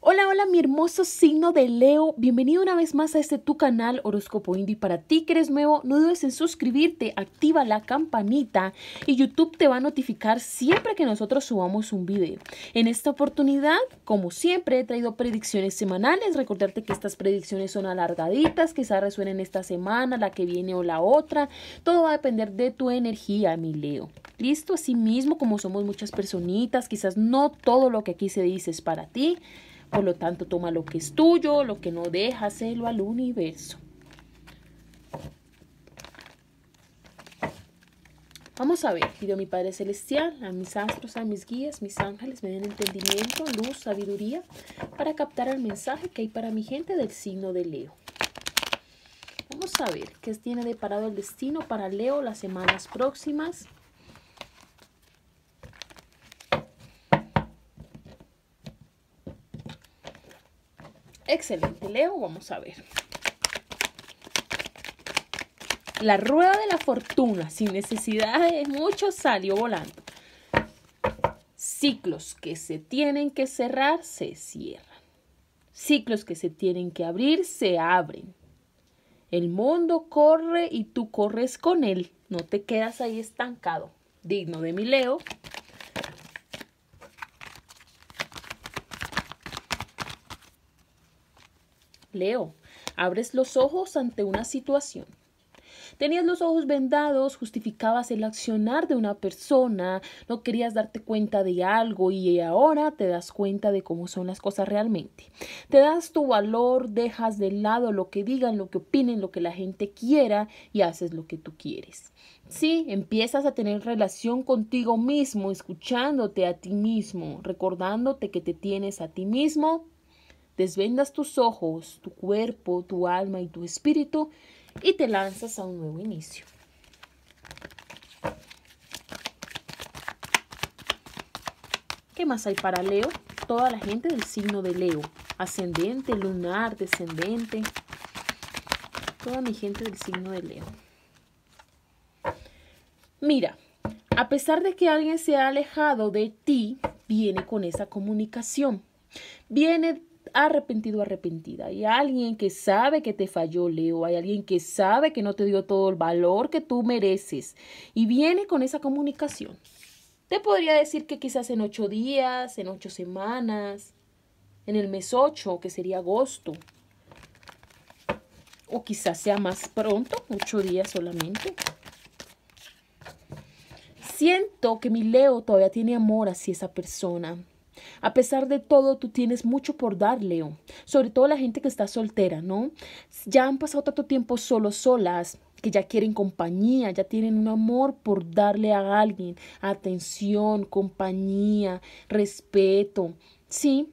Hola, hola mi hermoso signo de Leo, bienvenido una vez más a este tu canal Horóscopo Indie. Para ti que eres nuevo, no dudes en suscribirte, activa la campanita y YouTube te va a notificar siempre que nosotros subamos un video. En esta oportunidad, como siempre, he traído predicciones semanales. Recordarte que estas predicciones son alargaditas, quizás resuenen esta semana, la que viene o la otra. Todo va a depender de tu energía, mi Leo. Listo, así mismo como somos muchas personitas, quizás no todo lo que aquí se dice es para ti. Por lo tanto, toma lo que es tuyo, lo que no, hazlo al universo. Vamos a ver, pido a mi Padre Celestial, a mis astros, a mis guías, mis ángeles, me den entendimiento, luz, sabiduría, para captar el mensaje que hay para mi gente del signo de Leo. Vamos a ver qué tiene deparado el destino para Leo las semanas próximas. Excelente, Leo, vamos a ver. La rueda de la fortuna, sin necesidad de mucho, salió volando. Ciclos que se tienen que cerrar, se cierran. Ciclos que se tienen que abrir, se abren. El mundo corre y tú corres con él. No te quedas ahí estancado. Digno de mi Leo, Leo, abres los ojos ante una situación. Tenías los ojos vendados, justificabas el accionar de una persona, no querías darte cuenta de algo y ahora te das cuenta de cómo son las cosas realmente. Te das tu valor, dejas de lado lo que digan, lo que opinen, lo que la gente quiera y haces lo que tú quieres. Sí, empiezas a tener relación contigo mismo, escuchándote a ti mismo, recordándote que te tienes a ti mismo desvendas tus ojos, tu cuerpo, tu alma y tu espíritu y te lanzas a un nuevo inicio. ¿Qué más hay para Leo? Toda la gente del signo de Leo, ascendente, lunar, descendente, toda mi gente del signo de Leo. Mira, a pesar de que alguien se ha alejado de ti, viene con esa comunicación. Viene arrepentido, arrepentida. Hay alguien que sabe que te falló, Leo. Hay alguien que sabe que no te dio todo el valor que tú mereces. Y viene con esa comunicación. Te podría decir que quizás en ocho días, en ocho semanas, en el mes ocho, que sería agosto. O quizás sea más pronto, ocho días solamente. Siento que mi Leo todavía tiene amor hacia esa persona a pesar de todo, tú tienes mucho por dar, Leo. Sobre todo la gente que está soltera, ¿no? Ya han pasado tanto tiempo solos, solas, que ya quieren compañía, ya tienen un amor por darle a alguien atención, compañía, respeto. Sí,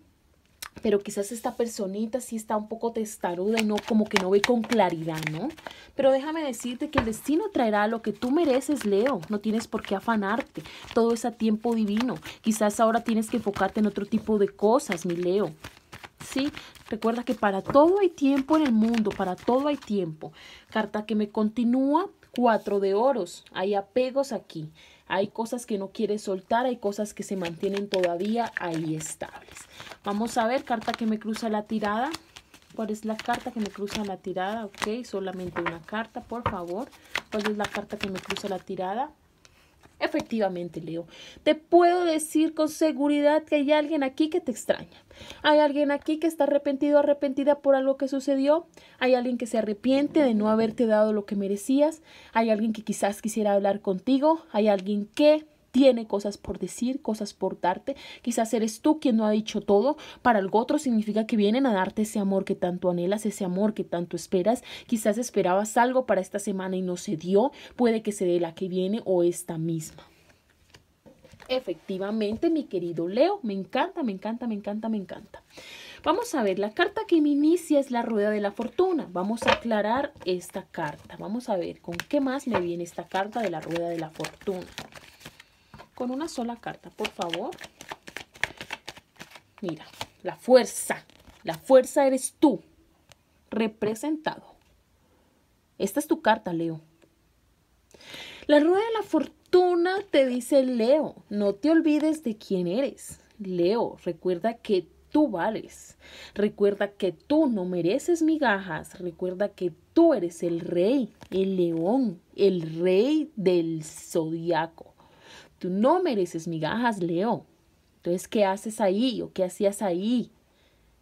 pero quizás esta personita sí está un poco testaruda y no como que no ve con claridad, ¿no? Pero déjame decirte que el destino traerá lo que tú mereces, Leo. No tienes por qué afanarte. Todo es a tiempo divino. Quizás ahora tienes que enfocarte en otro tipo de cosas, mi Leo. ¿sí? Recuerda que para todo hay tiempo en el mundo, para todo hay tiempo. Carta que me continúa, cuatro de oros. Hay apegos aquí. Hay cosas que no quiere soltar, hay cosas que se mantienen todavía ahí estables. Vamos a ver, carta que me cruza la tirada. ¿Cuál es la carta que me cruza la tirada? Ok, solamente una carta, por favor. ¿Cuál es la carta que me cruza la tirada? Efectivamente, Leo, te puedo decir con seguridad que hay alguien aquí que te extraña. Hay alguien aquí que está arrepentido, arrepentida por algo que sucedió. Hay alguien que se arrepiente de no haberte dado lo que merecías. Hay alguien que quizás quisiera hablar contigo. Hay alguien que tiene cosas por decir, cosas por darte. Quizás eres tú quien no ha dicho todo. Para el otro significa que vienen a darte ese amor que tanto anhelas, ese amor que tanto esperas. Quizás esperabas algo para esta semana y no se dio. Puede que se dé la que viene o esta misma. Efectivamente, mi querido Leo, me encanta, me encanta, me encanta, me encanta. Vamos a ver, la carta que me inicia es la rueda de la fortuna. Vamos a aclarar esta carta. Vamos a ver con qué más me viene esta carta de la rueda de la fortuna con una sola carta, por favor. Mira, la fuerza, la fuerza eres tú, representado. Esta es tu carta, Leo. La rueda de la fortuna te dice, Leo, no te olvides de quién eres. Leo, recuerda que tú vales. Recuerda que tú no mereces migajas. Recuerda que tú eres el rey, el león, el rey del zodiaco. Tú no mereces migajas, Leo. Entonces, ¿qué haces ahí o qué hacías ahí?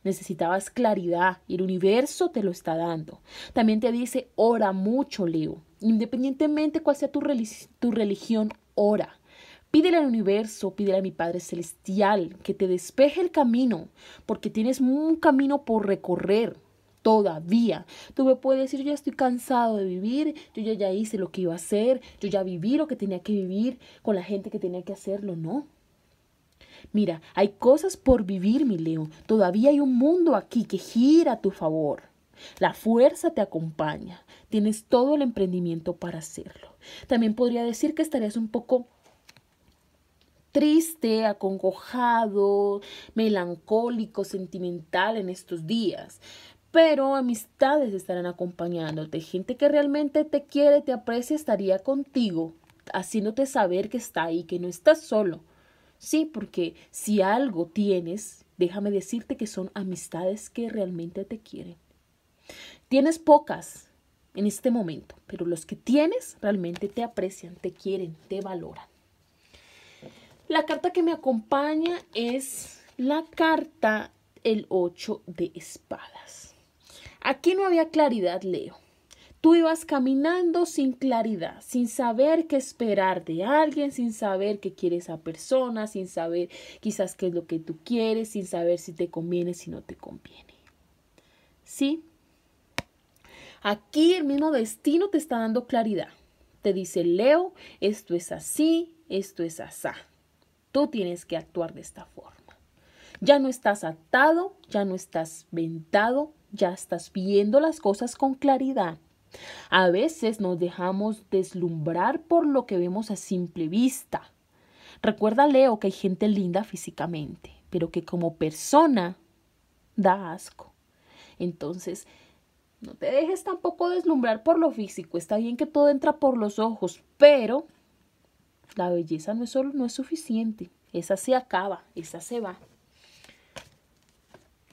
Necesitabas claridad y el universo te lo está dando. También te dice, ora mucho, Leo. Independientemente cuál sea tu, tu religión, ora. Pídele al universo, pídele a mi Padre Celestial que te despeje el camino, porque tienes un camino por recorrer todavía. Tú me puedes decir, yo ya estoy cansado de vivir, yo ya, ya hice lo que iba a hacer, yo ya viví lo que tenía que vivir con la gente que tenía que hacerlo, no. Mira, hay cosas por vivir, mi Leo. Todavía hay un mundo aquí que gira a tu favor. La fuerza te acompaña. Tienes todo el emprendimiento para hacerlo. También podría decir que estarías un poco triste, acongojado, melancólico, sentimental en estos días pero amistades estarán acompañándote, gente que realmente te quiere, te aprecia, estaría contigo, haciéndote saber que está ahí, que no estás solo. Sí, porque si algo tienes, déjame decirte que son amistades que realmente te quieren. Tienes pocas en este momento, pero los que tienes realmente te aprecian, te quieren, te valoran. La carta que me acompaña es la carta el 8 de espadas. Aquí no había claridad, Leo. Tú ibas caminando sin claridad, sin saber qué esperar de alguien, sin saber qué quiere esa persona, sin saber quizás qué es lo que tú quieres, sin saber si te conviene, si no te conviene. ¿Sí? Aquí el mismo destino te está dando claridad. Te dice, Leo, esto es así, esto es asá. Tú tienes que actuar de esta forma. Ya no estás atado, ya no estás ventado, ya estás viendo las cosas con claridad. A veces nos dejamos deslumbrar por lo que vemos a simple vista. Recuerda, Leo, que hay gente linda físicamente, pero que como persona da asco. Entonces, no te dejes tampoco deslumbrar por lo físico. Está bien que todo entra por los ojos, pero la belleza no es, solo, no es suficiente. Esa se acaba, esa se va.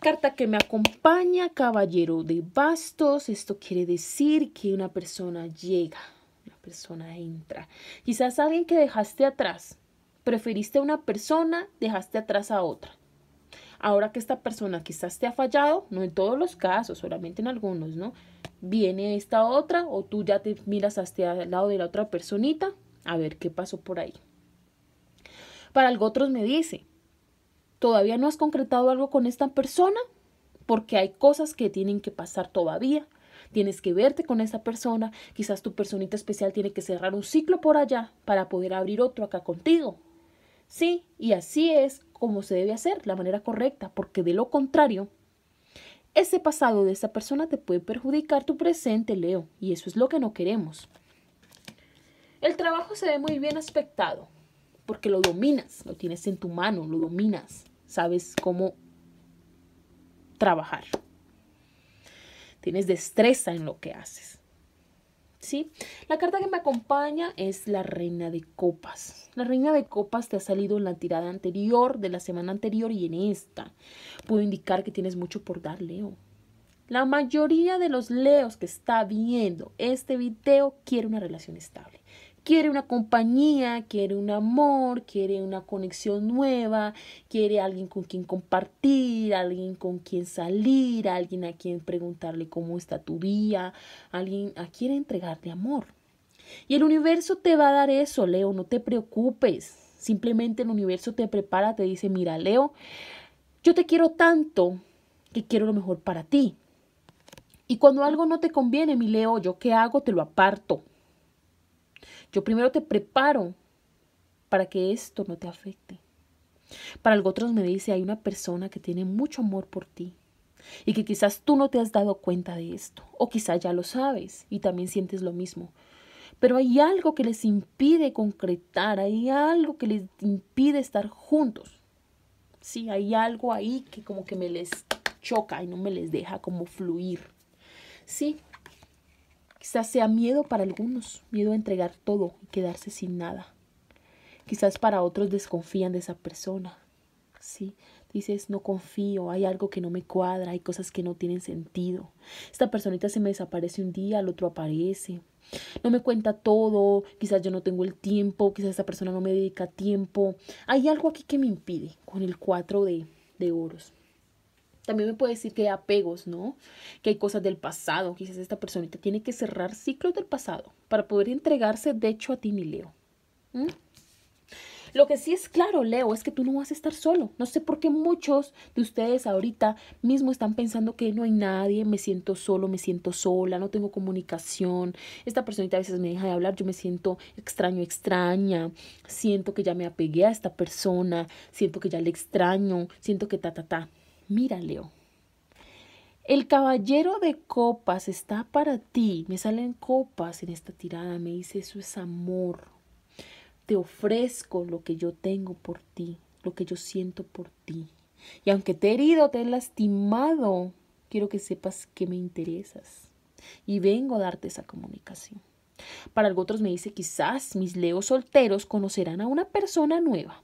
Carta que me acompaña, caballero de bastos. Esto quiere decir que una persona llega, una persona entra. Quizás alguien que dejaste atrás. Preferiste a una persona, dejaste atrás a otra. Ahora que esta persona quizás te ha fallado, no en todos los casos, solamente en algunos, ¿no? Viene esta otra o tú ya te miras hasta el lado de la otra personita a ver qué pasó por ahí. Para algo otros me dice, ¿Todavía no has concretado algo con esta persona? Porque hay cosas que tienen que pasar todavía. Tienes que verte con esa persona. Quizás tu personita especial tiene que cerrar un ciclo por allá para poder abrir otro acá contigo. Sí, y así es como se debe hacer, la manera correcta, porque de lo contrario, ese pasado de esa persona te puede perjudicar tu presente, Leo, y eso es lo que no queremos. El trabajo se ve muy bien aspectado, porque lo dominas, lo tienes en tu mano, lo dominas sabes cómo trabajar. Tienes destreza en lo que haces. ¿Sí? La carta que me acompaña es la reina de copas. La reina de copas te ha salido en la tirada anterior, de la semana anterior y en esta. Puedo indicar que tienes mucho por dar, Leo. La mayoría de los Leos que está viendo este video quiere una relación estable, Quiere una compañía, quiere un amor, quiere una conexión nueva, quiere alguien con quien compartir, alguien con quien salir, alguien a quien preguntarle cómo está tu vida, alguien a quien entregarte amor. Y el universo te va a dar eso, Leo, no te preocupes. Simplemente el universo te prepara, te dice, mira, Leo, yo te quiero tanto que quiero lo mejor para ti. Y cuando algo no te conviene, mi Leo, yo qué hago, te lo aparto. Yo primero te preparo para que esto no te afecte. Para algo otros me dice, hay una persona que tiene mucho amor por ti y que quizás tú no te has dado cuenta de esto, o quizás ya lo sabes y también sientes lo mismo. Pero hay algo que les impide concretar, hay algo que les impide estar juntos. Sí, hay algo ahí que como que me les choca y no me les deja como fluir. Sí, Quizás sea miedo para algunos, miedo a entregar todo y quedarse sin nada. Quizás para otros desconfían de esa persona. Sí, dices, no confío, hay algo que no me cuadra, hay cosas que no tienen sentido. Esta personita se me desaparece un día, al otro aparece. No me cuenta todo, quizás yo no tengo el tiempo, quizás esta persona no me dedica tiempo. Hay algo aquí que me impide con el 4 de, de oros. También me puede decir que hay apegos, ¿no? Que hay cosas del pasado. Quizás esta personita tiene que cerrar ciclos del pasado para poder entregarse, de hecho, a ti, mi Leo. ¿Mm? Lo que sí es claro, Leo, es que tú no vas a estar solo. No sé por qué muchos de ustedes ahorita mismo están pensando que no hay nadie, me siento solo, me siento sola, no tengo comunicación. Esta personita a veces me deja de hablar, yo me siento extraño, extraña. Siento que ya me apegué a esta persona, siento que ya le extraño, siento que ta, ta, ta. Mira, Leo, el caballero de copas está para ti. Me salen copas en esta tirada. Me dice, eso es amor. Te ofrezco lo que yo tengo por ti, lo que yo siento por ti. Y aunque te he herido, te he lastimado, quiero que sepas que me interesas. Y vengo a darte esa comunicación. Para algunos me dice, quizás mis leos solteros conocerán a una persona nueva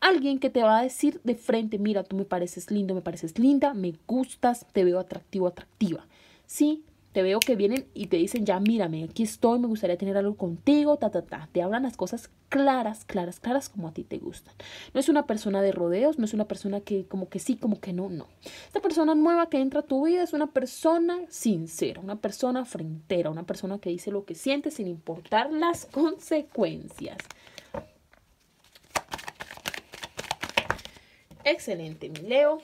alguien que te va a decir de frente, mira, tú me pareces lindo, me pareces linda, me gustas, te veo atractivo, atractiva. Sí, te veo que vienen y te dicen, ya mírame, aquí estoy, me gustaría tener algo contigo, ta, ta, ta. Te hablan las cosas claras, claras, claras como a ti te gustan. No es una persona de rodeos, no es una persona que como que sí, como que no, no. Esta persona nueva que entra a tu vida es una persona sincera, una persona frentera, una persona que dice lo que siente sin importar las consecuencias. Excelente, mi Leo.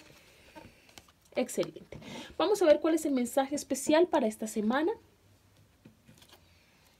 Excelente. Vamos a ver cuál es el mensaje especial para esta semana.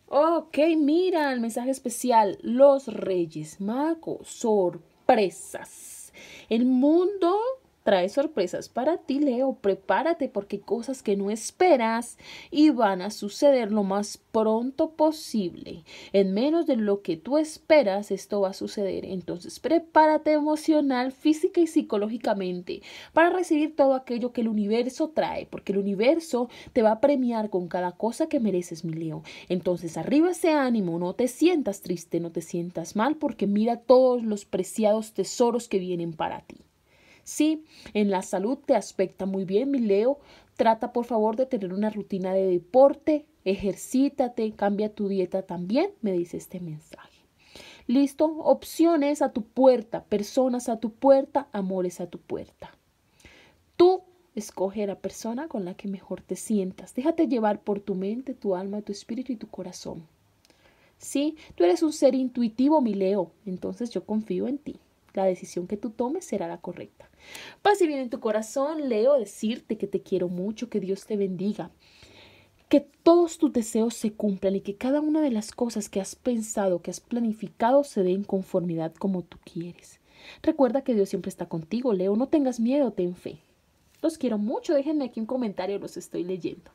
Ok, mira el mensaje especial. Los Reyes Magos, sorpresas. El mundo trae sorpresas para ti, Leo. Prepárate porque cosas que no esperas y van a suceder lo más pronto posible. En menos de lo que tú esperas, esto va a suceder. Entonces, prepárate emocional, física y psicológicamente para recibir todo aquello que el universo trae, porque el universo te va a premiar con cada cosa que mereces, mi Leo. Entonces, arriba ese ánimo, no te sientas triste, no te sientas mal, porque mira todos los preciados tesoros que vienen para ti. Sí, en la salud te aspecta muy bien, mi Leo. Trata por favor de tener una rutina de deporte, ejercítate, cambia tu dieta también, me dice este mensaje. Listo, opciones a tu puerta, personas a tu puerta, amores a tu puerta. Tú escoge la persona con la que mejor te sientas. Déjate llevar por tu mente, tu alma, tu espíritu y tu corazón. Sí, tú eres un ser intuitivo, mi Leo, entonces yo confío en ti la decisión que tú tomes será la correcta. Pase bien en tu corazón, Leo, decirte que te quiero mucho, que Dios te bendiga, que todos tus deseos se cumplan y que cada una de las cosas que has pensado, que has planificado, se dé en conformidad como tú quieres. Recuerda que Dios siempre está contigo, Leo, no tengas miedo, ten fe. Los quiero mucho, déjenme aquí un comentario, los estoy leyendo.